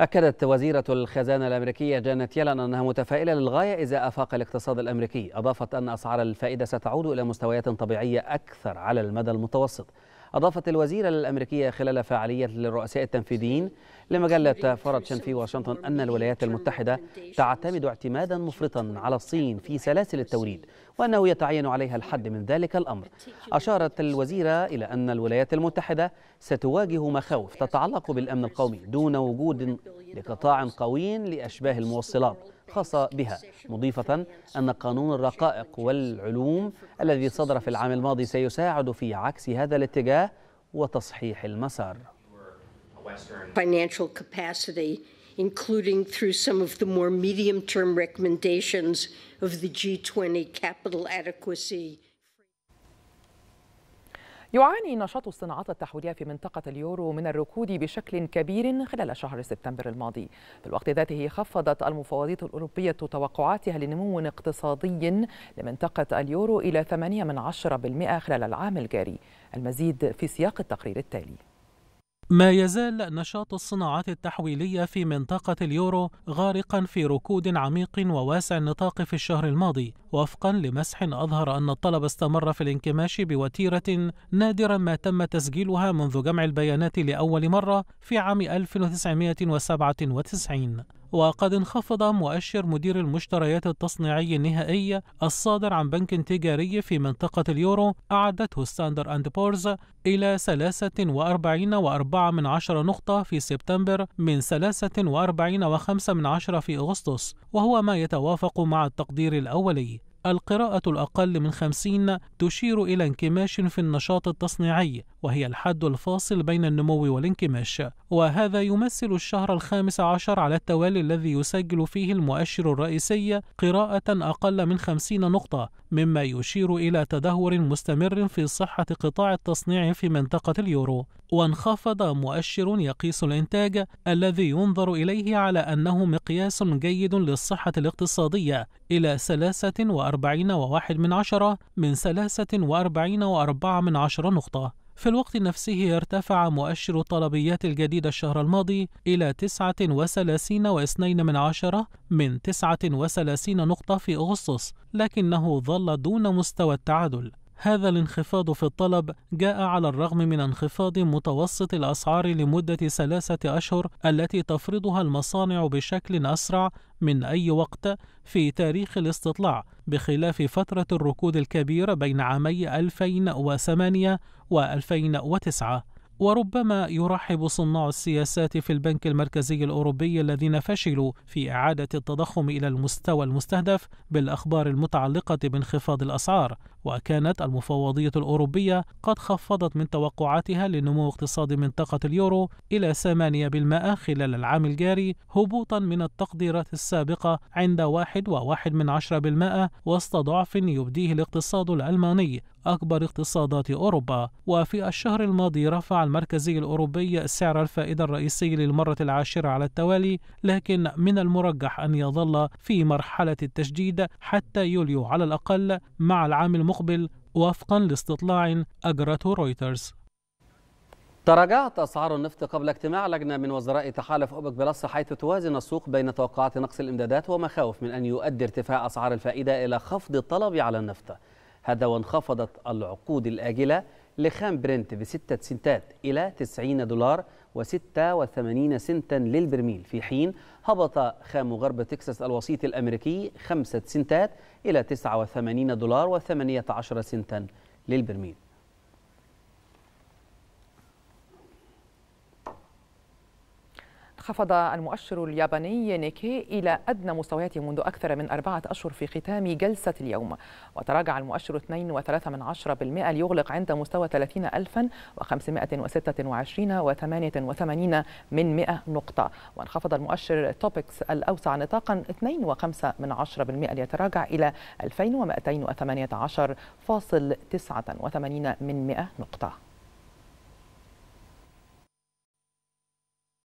أكدت وزيرة الخزانة الأمريكية جانيت يلان أنها متفائلة للغاية إذا أفاق الاقتصاد الأمريكي أضافت أن أسعار الفائدة ستعود إلى مستويات طبيعية أكثر على المدى المتوسط أضافت الوزيرة الأمريكية خلال فعالية للرؤساء التنفيذيين لمجلة فرد في واشنطن أن الولايات المتحدة تعتمد اعتمادا مفرطا على الصين في سلاسل التوريد وأنه يتعين عليها الحد من ذلك الأمر أشارت الوزيرة إلى أن الولايات المتحدة ستواجه مخاوف تتعلق بالأمن القومي دون وجود لقطاع قوي لأشباه الموصلات خاصة بها مضيفة أن قانون الرقائق والعلوم الذي صدر في العام الماضي سيساعد في عكس هذا الاتجاه وتصحيح المسار financial capacity, including through some of the more medium term recommendations of the G20 capital adequacy. يعاني نشاط الصناعات التحويلية في منطقة اليورو من الركود بشكل كبير خلال شهر سبتمبر الماضي في الوقت ذاته خفضت المفوضية الأوروبية توقعاتها لنمو اقتصادي لمنطقة اليورو إلى 8 من 10% خلال العام الجاري المزيد في سياق التقرير التالي ما يزال نشاط الصناعات التحويلية في منطقة اليورو غارقا في ركود عميق وواسع النطاق في الشهر الماضي وفقا لمسح أظهر أن الطلب استمر في الانكماش بوتيرة نادرا ما تم تسجيلها منذ جمع البيانات لأول مرة في عام 1997 وقد انخفض مؤشر مدير المشتريات التصنيعي النهائي الصادر عن بنك تجاري في منطقة اليورو أعدته ستاندر أند بورز إلى 43.4 نقطة في سبتمبر من 43.5 في أغسطس وهو ما يتوافق مع التقدير الأولي القراءة الأقل من 50 تشير إلى انكماش في النشاط التصنيعي وهي الحد الفاصل بين النمو والانكماش وهذا يمثل الشهر الخامس عشر على التوالي الذي يسجل فيه المؤشر الرئيسي قراءة أقل من 50 نقطة مما يشير إلى تدهور مستمر في صحة قطاع التصنيع في منطقة اليورو وانخفض مؤشر يقيس الإنتاج الذي ينظر إليه على أنه مقياس جيد للصحة الاقتصادية إلى وأربعين وواحد من عشرة من ثلاثة وأربعين وأربعة من عشرة نقطة في الوقت نفسه ارتفع مؤشر الطلبيات الجديدة الشهر الماضي إلى وثلاثين وإثنين من عشرة من 39 نقطة في أغسطس لكنه ظل دون مستوى التعادل هذا الانخفاض في الطلب جاء على الرغم من انخفاض متوسط الأسعار لمدة ثلاثة أشهر التي تفرضها المصانع بشكل أسرع من أي وقت في تاريخ الاستطلاع بخلاف فترة الركود الكبير بين عامي 2008 و 2009 وربما يرحب صناع السياسات في البنك المركزي الاوروبي الذين فشلوا في اعاده التضخم الى المستوى المستهدف بالاخبار المتعلقه بانخفاض الاسعار وكانت المفوضيه الاوروبيه قد خفضت من توقعاتها لنمو اقتصاد منطقه اليورو الى 8% خلال العام الجاري هبوطا من التقديرات السابقه عند 1.1% وسط ضعف يبديه الاقتصاد الالماني أكبر اقتصادات أوروبا وفي الشهر الماضي رفع المركزي الأوروبي سعر الفائدة الرئيسي للمرة العاشرة على التوالي لكن من المرجح أن يظل في مرحلة التشديد حتى يوليو على الأقل مع العام المقبل وفقا لاستطلاع أجرته رويترز تراجعت أسعار النفط قبل اجتماع لجنة من وزراء تحالف أوبك بلس حيث توازن السوق بين توقعات نقص الإمدادات ومخاوف من أن يؤدي ارتفاع أسعار الفائدة إلى خفض الطلب على النفط هذا وانخفضت العقود الآجلة لخام برنت بستة سنتات إلى 90 دولار و86 سنتا للبرميل في حين هبط خام غرب تكساس الوسيط الأمريكي خمسة سنتات إلى 89 دولار و18 سنتا للبرميل خفض المؤشر الياباني نيكي إلى أدنى مستوياته منذ أكثر من أربعة أشهر في ختام جلسة اليوم وتراجع المؤشر 2.3% ليغلق عند مستوى 30526.88 من 100 نقطة وانخفض المؤشر توبكس الأوسع نطاقا 2.5% ليتراجع إلى 2218.89 من 100 نقطة